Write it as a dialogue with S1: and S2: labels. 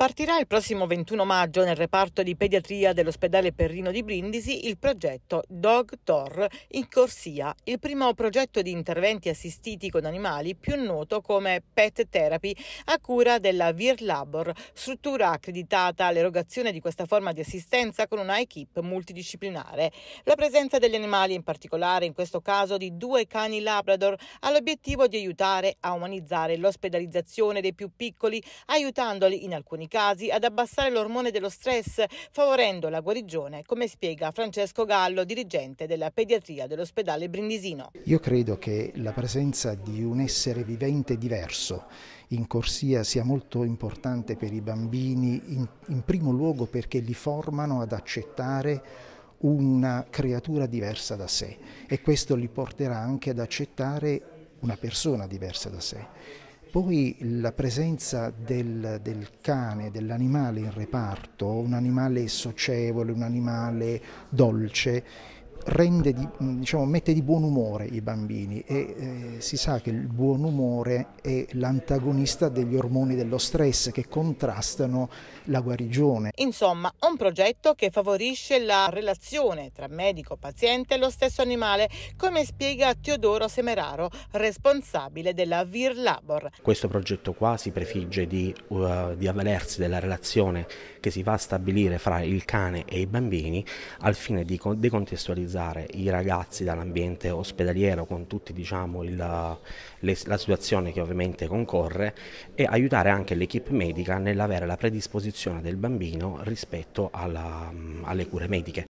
S1: Partirà il prossimo 21 maggio nel reparto di pediatria dell'ospedale Perrino di Brindisi il progetto Dog Tor in corsia, il primo progetto di interventi assistiti con animali più noto come Pet Therapy a cura della Vir Labor, struttura accreditata all'erogazione di questa forma di assistenza con una equip multidisciplinare. La presenza degli animali, in particolare in questo caso di due cani Labrador, ha l'obiettivo di aiutare a umanizzare l'ospedalizzazione dei più piccoli, aiutandoli in alcuni casi ad abbassare l'ormone dello stress, favorendo la guarigione, come spiega Francesco Gallo, dirigente della pediatria dell'ospedale Brindisino.
S2: Io credo che la presenza di un essere vivente diverso in corsia sia molto importante per i bambini, in, in primo luogo perché li formano ad accettare una creatura diversa da sé e questo li porterà anche ad accettare una persona diversa da sé. Poi la presenza del, del cane, dell'animale in reparto, un animale socievole, un animale dolce, rende di, mm, diciamo, mette di buon umore i bambini e eh, si sa che il buon umore è l'antagonista degli ormoni dello stress che contrastano la guarigione.
S1: Insomma, un progetto che favorisce la relazione tra medico, paziente e lo stesso animale, come spiega Teodoro Semeraro, responsabile della Vir Labor.
S3: Questo progetto qua si prefigge di, uh, di avvalersi della relazione che si va a stabilire fra il cane e i bambini al fine di decontestualizzare valorizzare i ragazzi dall'ambiente ospedaliero con tutta diciamo, la situazione che ovviamente concorre e aiutare anche l'equipe medica nell'avere la predisposizione del bambino rispetto alla, alle cure mediche.